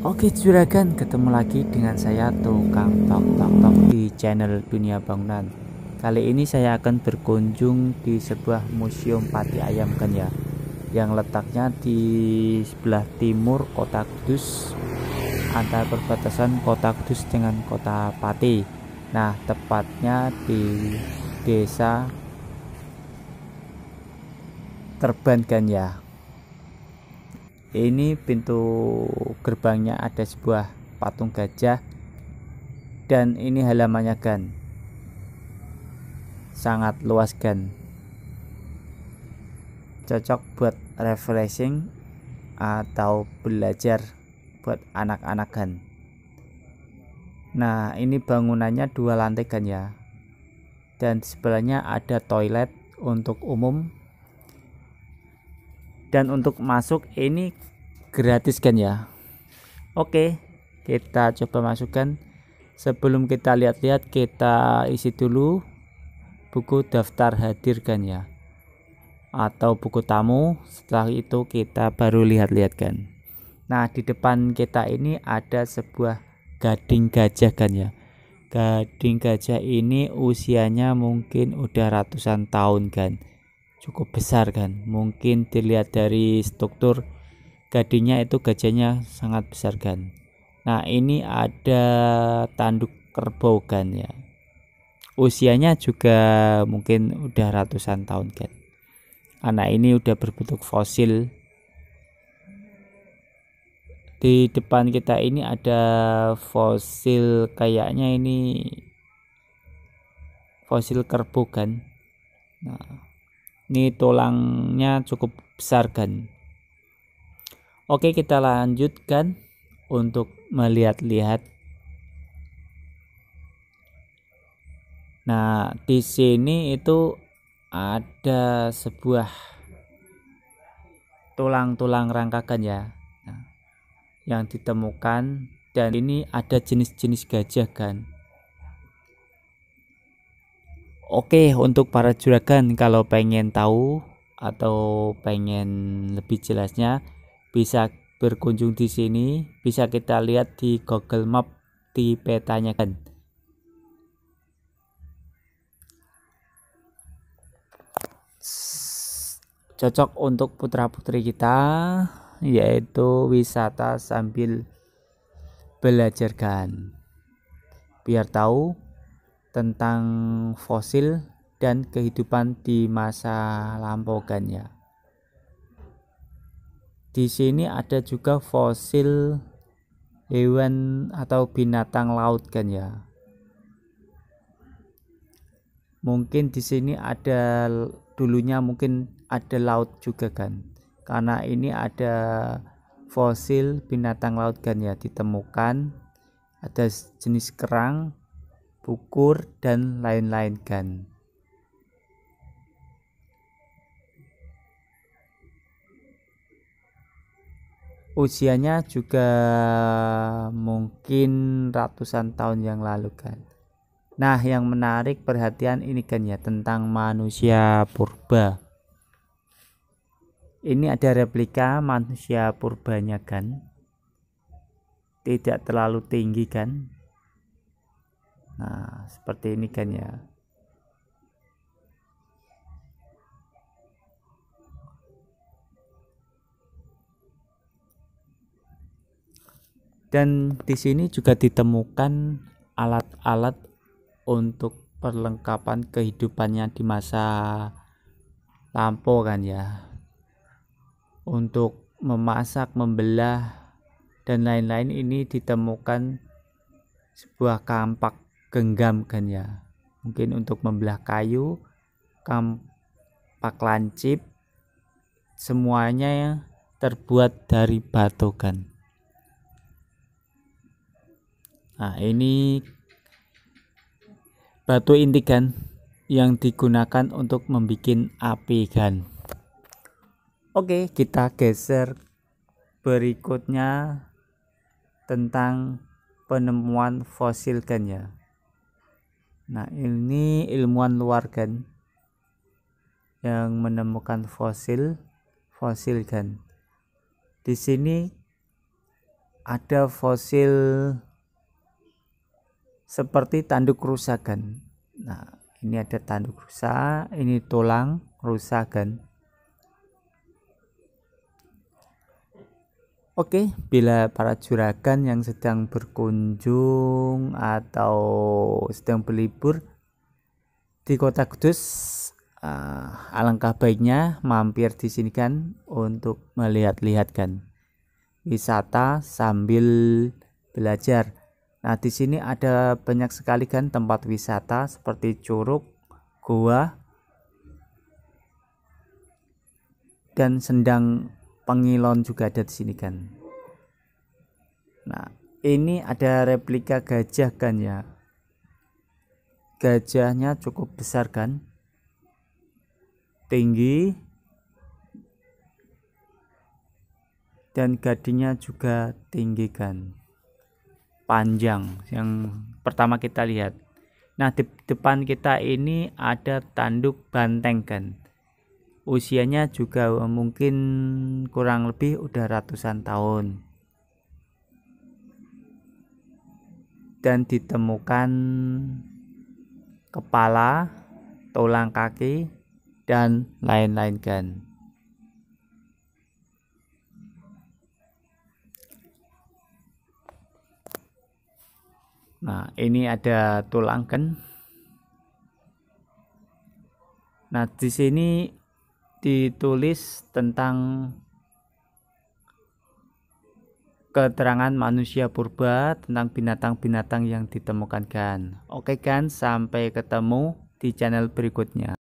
Oke juragan, ketemu lagi dengan saya Tukang Tok Tok Tok di channel Dunia Bangunan. Kali ini saya akan berkunjung di sebuah museum pati ayam Kenya yang letaknya di sebelah timur kota Kudus antara perbatasan kota Kudus dengan kota Pati. Nah, tepatnya di desa Terban kan ya ini pintu gerbangnya ada sebuah patung gajah dan ini halamannya Gan sangat luas Gan cocok buat refreshing atau belajar buat anak-anak Gan nah ini bangunannya dua lantai Gan ya dan sebelahnya ada toilet untuk umum dan untuk masuk ini gratis kan ya oke kita coba masukkan sebelum kita lihat-lihat kita isi dulu buku daftar hadir kan ya atau buku tamu setelah itu kita baru lihat-lihat kan nah di depan kita ini ada sebuah gading gajah kan ya gading gajah ini usianya mungkin udah ratusan tahun kan cukup besar kan mungkin dilihat dari struktur gadinya itu gajahnya sangat besar kan nah ini ada tanduk kerbau kan ya usianya juga mungkin udah ratusan tahun kan anak ini udah berbentuk fosil di depan kita ini ada fosil kayaknya ini fosil kerbau kan nah ini tulangnya cukup besar kan oke kita lanjutkan untuk melihat-lihat nah di sini itu ada sebuah tulang-tulang rangkakan ya nah, yang ditemukan dan ini ada jenis-jenis gajah kan Oke, untuk para juragan kalau pengen tahu atau pengen lebih jelasnya bisa berkunjung di sini, bisa kita lihat di Google Map di petanya kan. Cocok untuk putra-putri kita yaitu wisata sambil belajarkan biar tahu tentang fosil dan kehidupan di masa ganya. Di sini ada juga fosil hewan atau binatang laut kan ya. Mungkin di sini ada dulunya mungkin ada laut juga kan. Karena ini ada fosil binatang laut kan ya ditemukan ada jenis kerang ukur, dan lain-lain kan. Usianya juga mungkin ratusan tahun yang lalu kan. Nah, yang menarik perhatian ini kan ya tentang manusia purba. Ini ada replika manusia purbanya kan. Tidak terlalu tinggi kan, nah seperti ini kan ya dan di sini juga ditemukan alat-alat untuk perlengkapan kehidupannya di masa lampau kan ya untuk memasak, membelah dan lain-lain ini ditemukan sebuah kampak Kan ya mungkin untuk membelah kayu kampak lancip semuanya ya terbuat dari batokan nah ini batu intikan yang digunakan untuk membuat api kan oke kita geser berikutnya tentang penemuan fosil kan ya Nah, ini ilmuwan luar kan yang menemukan fosil fosil kan. Di sini ada fosil seperti tanduk rusa kan. Nah, ini ada tanduk rusa, ini tulang rusa kan. Oke, bila para juragan yang sedang berkunjung atau sedang berlibur di Kota Kudus, uh, alangkah baiknya mampir di sini kan untuk melihat-lihat kan wisata sambil belajar. Nah, di sini ada banyak sekali kan tempat wisata seperti curug, gua, dan sendang pengilon juga ada di sini kan nah ini ada replika gajah kan ya gajahnya cukup besar kan tinggi dan gadingnya juga tinggi kan panjang yang pertama kita lihat nah di depan kita ini ada tanduk banteng kan usianya juga eh, mungkin kurang lebih udah ratusan tahun dan ditemukan kepala, tulang kaki, dan lain-lain kan. Nah, ini ada tulang kan. Nah, di sini ditulis tentang keterangan manusia purba tentang binatang-binatang yang ditemukan kan. Oke kan, sampai ketemu di channel berikutnya.